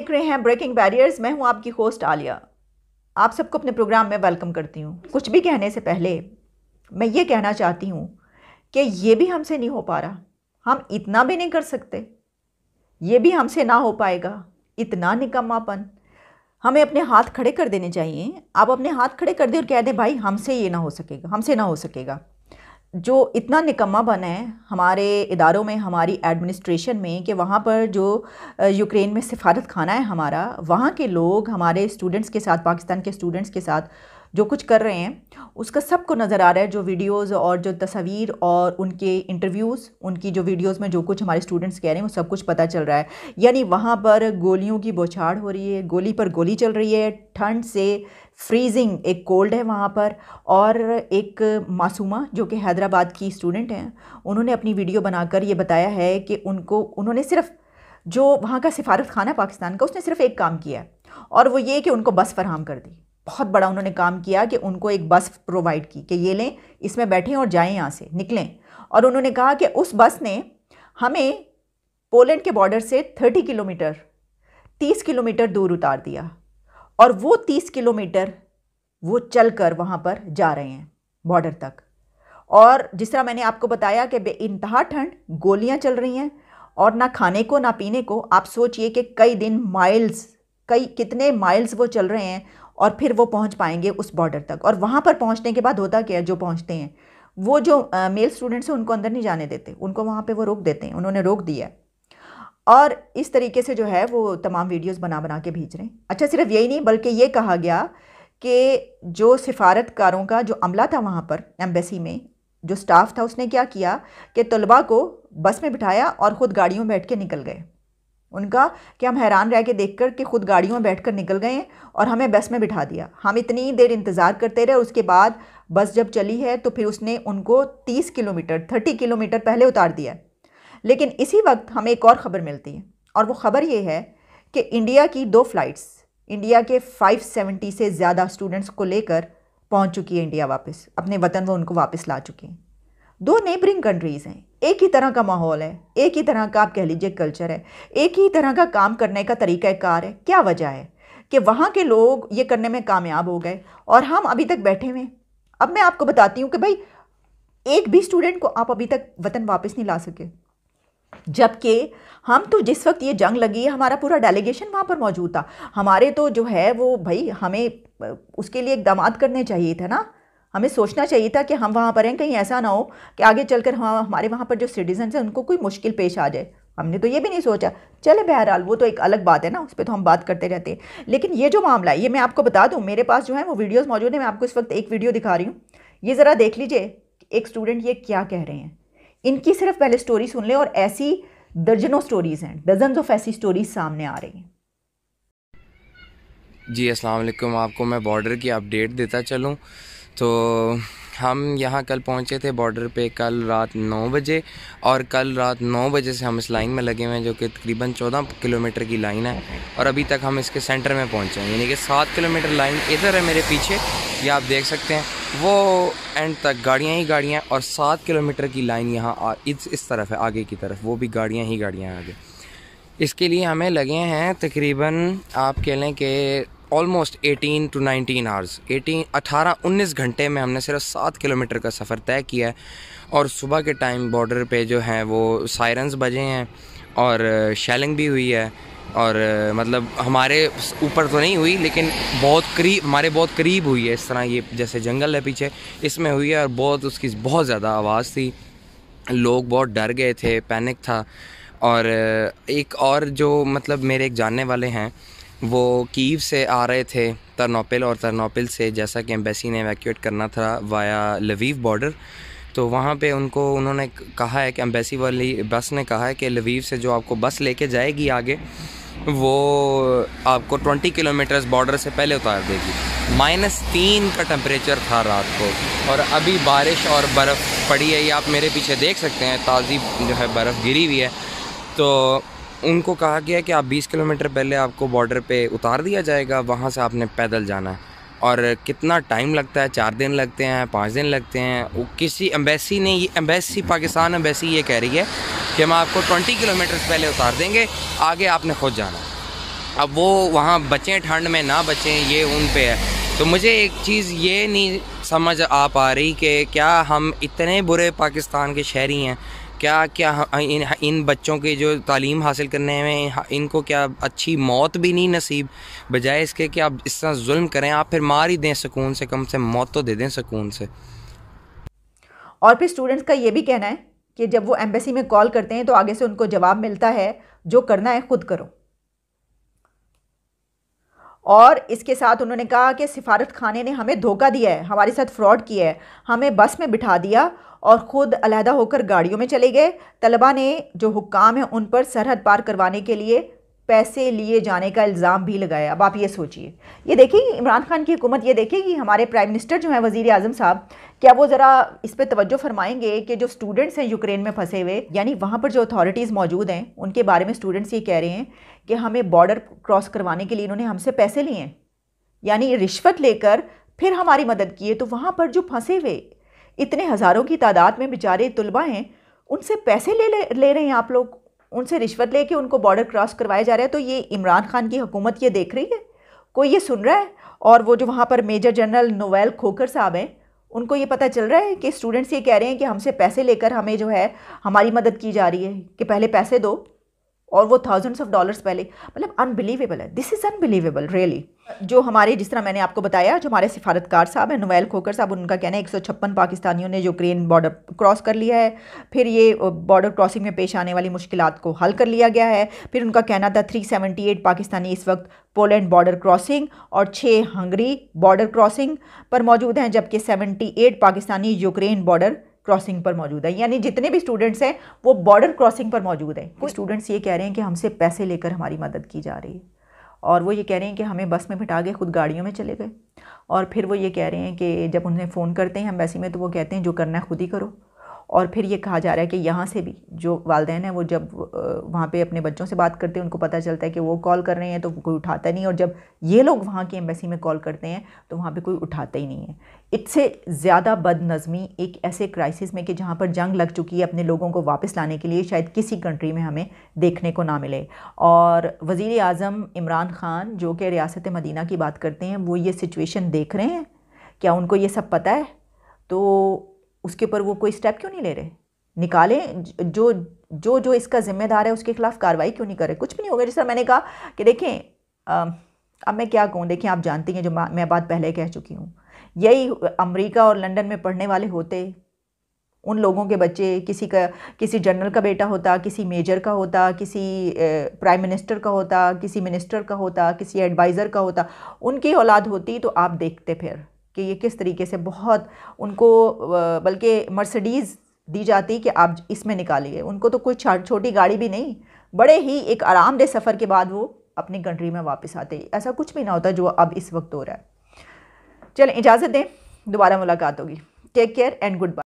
देख रहे हैं ब्रेकिंग बैरियर्स मैं हूं आपकी होस्ट आलिया आप सबको अपने प्रोग्राम में वेलकम करती हूं कुछ भी कहने से पहले मैं ये कहना चाहती हूं कि ये भी हमसे नहीं हो पा रहा हम इतना भी नहीं कर सकते ये भी हमसे ना हो पाएगा इतना निकम्मापन हमें अपने हाथ खड़े कर देने चाहिए आप अपने हाथ खड़े कर दें और कह दें भाई हमसे ये ना हो सकेगा हमसे ना हो सकेगा जो इतना निकम्मा बना है हमारे इदारों में हमारी एडमिनिस्ट्रेशन में कि वहाँ पर जो यूक्रेन में सफारत खाना है हमारा वहाँ के लोग हमारे स्टूडेंट्स के साथ पाकिस्तान के स्टूडेंट्स के साथ जो कुछ कर रहे हैं उसका सबको नज़र आ रहा है जो वीडियोस और जो तस्वीर और उनके इंटरव्यूज़ उनकी जो वीडियोस में जो कुछ हमारे स्टूडेंट्स कह रहे हैं वो सब कुछ पता चल रहा है यानी वहाँ पर गोलियों की बौछाड़ हो रही है गोली पर गोली चल रही है ठंड से फ्रीजिंग एक कोल्ड है वहाँ पर और एक मासूमा जो कि हैदराबाद की स्टूडेंट हैं उन्होंने अपनी वीडियो बनाकर ये बताया है कि उनको उन्होंने सिर्फ जो वहाँ का सिफारत खाना पाकिस्तान का उसने सिर्फ एक काम किया और वो ये कि उनको बस फरहम कर दी बहुत बड़ा उन्होंने काम किया कि उनको एक बस प्रोवाइड की कि ये लें इसमें बैठें और जाएं यहाँ से निकलें और उन्होंने कहा कि उस बस ने हमें पोलैंड के बॉर्डर से 30 किलोमीटर 30 किलोमीटर दूर उतार दिया और वो 30 किलोमीटर वो चल कर पर जा रहे हैं बॉर्डर तक और जिस तरह मैंने आपको बताया कि बे इंतहा ठंड गोलियाँ चल रही हैं और ना खाने को ना पीने को आप सोचिए कि कई दिन माइल्स कई कितने माइल्स वो चल रहे हैं और फिर वो पहुंच पाएंगे उस बॉर्डर तक और वहाँ पर पहुँचने के बाद होता क्या है जो पहुँचते हैं वो जो मेल स्टूडेंट्स हैं उनको अंदर नहीं जाने देते उनको वहाँ पर वो रोक देते हैं उन्होंने रोक दिया है और इस तरीके से जो है वो तमाम वीडियोस बना बना के भेज रहे हैं अच्छा सिर्फ यही नहीं बल्कि ये कहा गया कि जो सिफारतकारों का जो अमला था वहाँ पर एम्बेसी में जो स्टाफ था उसने क्या किया कि तलबा को बस में बिठाया और ख़ुद गाड़ियों में बैठ के निकल गए उनका कि हम हैरान रह के देख कर कि खुद गाड़ियों में बैठ कर निकल गए और हमें बस में बिठा दिया हम इतनी देर इंतज़ार करते रहे और उसके बाद बस जब चली है तो फिर उसने उनको तीस किलोमीटर थर्टी किलोमीटर पहले उतार दिया लेकिन इसी वक्त हमें एक और ख़बर मिलती है और वो ख़बर ये है कि इंडिया की दो फ़्लाइट्स इंडिया के 570 से ज़्यादा स्टूडेंट्स को लेकर पहुंच चुकी है इंडिया वापस अपने वतन वो उनको वापस ला चुकी हैं दो नेबरिंग कंट्रीज़ हैं एक ही तरह का माहौल है एक ही तरह का आप कह लीजिए कल्चर है एक ही तरह का काम करने का तरीका कार है क्या वजह है कि वहाँ के लोग ये करने में कामयाब हो गए और हम अभी तक बैठे हुए अब मैं आपको बताती हूँ कि भाई एक भी स्टूडेंट को आप अभी तक वतन वापस नहीं ला सके जबकि हम तो जिस वक्त ये जंग लगी है हमारा पूरा डेलीगेशन वहाँ पर मौजूद था हमारे तो जो है वो भाई हमें उसके लिए इकदाम करने चाहिए थे ना हमें सोचना चाहिए था कि हम वहाँ पर हैं कहीं ऐसा ना हो कि आगे चलकर हम हमारे वहाँ पर जो सिटीजन हैं उनको कोई मुश्किल पेश आ जाए हमने तो ये भी नहीं सोचा चले बहरहाल वो तो एक अलग बात है ना उस पर तो हम बात करते रहते हैं लेकिन ये जो मामला है ये मैं आपको बता दूँ मेरे पास जो है वो वीडियोज़ मौजूद हैं मैं आपको इस वक्त एक वीडियो दिखा रही हूँ ये ज़रा देख लीजिए एक स्टूडेंट ये क्या कह रहे हैं इनकी सिर्फ पहले स्टोरी सुन लें और ऐसी दर्जनों स्टोरीज़ हैं डजन ऑफ ऐसी स्टोरीज सामने आ रही हैं जी अस्सलाम वालेकुम आपको मैं बॉर्डर की अपडेट देता चलूँ तो हम यहाँ कल पहुँचे थे बॉर्डर पे कल रात नौ बजे और कल रात नौ बजे से हम इस लाइन में लगे हुए हैं जो कि तकरीबन चौदह किलोमीटर की लाइन है और अभी तक हम इसके सेंटर में पहुँचे हैं यानी कि सात किलोमीटर लाइन इधर है मेरे पीछे ये आप देख सकते हैं वो एंड तक गाड़ियाँ ही गाड़ियाँ और सात किलोमीटर की लाइन यहाँ इस इस तरफ है आगे की तरफ वो भी गाड़ियाँ ही गाड़ियाँ आगे इसके लिए हमें लगे हैं तकरीबन आप कह लें कि ऑलमोस्ट 18 टू 19 आवर्स 18 अठारह उन्नीस घंटे में हमने सिर्फ सात किलोमीटर का सफ़र तय किया है और सुबह के टाइम बॉर्डर पे जो है वो सायरन्स बजे हैं और शेलिंग भी हुई है और मतलब हमारे ऊपर तो नहीं हुई लेकिन बहुत करीब हमारे बहुत करीब हुई है इस तरह ये जैसे जंगल है पीछे इसमें हुई है और बहुत उसकी बहुत ज़्यादा आवाज़ थी लोग बहुत डर गए थे पैनिक था और एक और जो मतलब मेरे एक जानने वाले हैं वो कीव से आ रहे थे तरनोपिल और तरनोपिल से जैसा कि एम्बेसी ने एवेक्यूट करना था वाया लवीव बॉर्डर तो वहाँ पे उनको उन्होंने कहा है कि एम्बेसी वाली बस ने कहा है कि लवीव से जो आपको बस लेके जाएगी आगे वो आपको 20 किलोमीटर्स बॉर्डर से पहले उतार देगी माइनस तीन का टेम्परेचर था रात को और अभी बारिश और बर्फ़ पड़ी है ये आप मेरे पीछे देख सकते हैं ताज़ी जो है बर्फ़ गिरी हुई है तो उनको कहा गया कि आप 20 किलोमीटर पहले आपको बॉर्डर पे उतार दिया जाएगा वहाँ से आपने पैदल जाना है और कितना टाइम लगता है चार दिन लगते हैं पाँच दिन लगते हैं वो किसी एम्बेसी ने ये एम्बेसी पाकिस्तान एम्बेसी ये कह रही है कि हम आपको 20 किलोमीटर पहले उतार देंगे आगे आपने खुद जाना अब वो वहाँ बचें ठंड में ना बचें ये उन पर है तो मुझे एक चीज़ ये नहीं समझ आ पा रही कि क्या हम इतने बुरे पाकिस्तान के शहरी हैं क्या क्या हाँ, इन हाँ, इन बच्चों के जो तालीम हासिल करने में हाँ, इनको क्या अच्छी मौत भी नहीं नसीब बजाय इसके कि आप इस तरह जुल्म करें आप फिर मार ही दें सुकून से कम से मौत तो दे दें सुकून से और फिर स्टूडेंट्स का ये भी कहना है कि जब वो एम्बेसी में कॉल करते हैं तो आगे से उनको जवाब मिलता है जो करना है खुद करो और इसके साथ उन्होंने कहा कि सिफारत खाने ने हमें धोखा दिया है हमारे साथ फ्रॉड किया है हमें बस में बिठा दिया और ख़ुद अलहदा होकर गाड़ियों में चले गए तलबा ने जो हुक्काम हैं उन पर सरहद पार करवाने के लिए पैसे लिए जाने का इल्ज़ाम भी लगाया अब आप ये सोचिए ये देखिए इमरान खान की हुकूमत ये देखिए कि हमारे प्राइम मिनिस्टर जो हैं वज़ी अजम साहब क्या वो ज़रा इस पर तोज्जो फरमाएंगे कि जो स्टूडेंट्स हैं यूक्रेन में फंसे हुए यानी वहाँ पर जो अथॉरिटीज़ मौजूद हैं उनके बारे में स्टूडेंट्स ये कह रहे हैं कि हमें बॉर्डर क्रॉस करवाने के लिए इन्होंने हमसे पैसे लिए हैं यानी रिश्वत लेकर फिर हमारी मदद की है तो वहाँ पर जो फंसे हुए इतने हज़ारों की तादाद में बेचारे तलबा हैं उनसे पैसे ले ले रहे हैं आप लोग उनसे रिश्वत लेके उनको बॉर्डर क्रॉस करवाया जा रहा है तो ये इमरान खान की हुकूमत ये देख रही है कोई ये सुन रहा है और वो जो वहाँ पर मेजर जनरल नोवेल खोकर साहब हैं उनको ये पता चल रहा है कि स्टूडेंट्स ये कह रहे हैं कि हमसे पैसे लेकर हमें जो है हमारी मदद की जा रही है कि पहले पैसे दो और वो थाउजेंड्स ऑफ डॉलर्स पहले मतलब अनबिलीवेबल है दिस इज़ अनबिलीवेबल रियली जो हमारे जिस तरह मैंने आपको बताया जो हमारे सिफारतकार साहब हैं नोएल खोकर साहब उनका कहना है एक सौ छप्पन पाकिस्तानियों ने यूक्रेन बॉर्डर क्रॉस कर लिया है फिर ये बॉर्डर क्रॉसिंग में पेश आने वाली मुश्किल को हल कर लिया गया है फिर उनका कहना था थ्री सेवेंटी एट पाकिस्तानी इस वक्त पोलैंड बॉर्डर क्रॉसिंग और छः हंगरी बॉर्डर क्रॉसिंग पर मौजूद हैं जबकि eight Pakistani Ukraine border crossing पर मौजूद है यानी जितने भी स्टूडेंट्स हैं वो बॉर्डर क्रॉसिंग पर मौजूद हैं कुछ स्टूडेंट्स ये कह रहे हैं कि हमसे पैसे लेकर हमारी मदद की जा रही है और वो ये कह रहे हैं कि हमें बस में बिठा गए खुद गाड़ियों में चले गए और फिर वो ये कह रहे हैं कि जब उन्हें फ़ोन करते हैं हम वैसे में तो वो कहते हैं जो करना है खुद ही करो और फिर ये कहा जा रहा है कि यहाँ से भी जो वालदेन है वो जब वहाँ पे अपने बच्चों से बात करते हैं उनको पता चलता है कि वो कॉल कर रहे हैं तो कोई उठाता नहीं और जब ये लोग वहाँ की एम्बेसी में कॉल करते हैं तो वहाँ पे कोई उठाता ही नहीं है इससे ज़्यादा बदनज़मी एक ऐसे क्राइसिस में कि जहाँ पर जंग लग चुकी है अपने लोगों को वापस लाने के लिए शायद किसी कंट्री में हमें देखने को ना मिले और वज़ी अजम इमरान ख़ान जो कि रियासत मदीना की बात करते हैं वो ये सिचुएशन देख रहे हैं क्या उनको ये सब पता है तो उसके ऊपर वो कोई स्टेप क्यों नहीं ले रहे निकालें जो जो जो इसका जिम्मेदार है उसके खिलाफ कार्रवाई क्यों नहीं कर रहे कुछ भी नहीं होगा जैसे मैंने कहा कि देखें अब मैं क्या कहूँ देखें आप जानती हैं जो मैं बात पहले कह चुकी हूँ यही अमेरिका और लंदन में पढ़ने वाले होते उन लोगों के बच्चे किसी का किसी जनरल का बेटा होता किसी मेजर का होता किसी प्राइम मिनिस्टर का होता किसी मिनिस्टर का होता किसी एडवाइज़र का होता उनकी औलाद होती तो आप देखते फिर कि ये किस तरीके से बहुत उनको बल्कि मर्सडीज़ दी जाती कि आप इसमें निकालिए उनको तो कोई छोटी गाड़ी भी नहीं बड़े ही एक आरामदेह सफ़र के बाद वो अपनी कंट्री में वापस आते ऐसा कुछ भी ना होता जो अब इस वक्त हो रहा है चलें इजाज़त दें दोबारा मुलाकात होगी take care and good bye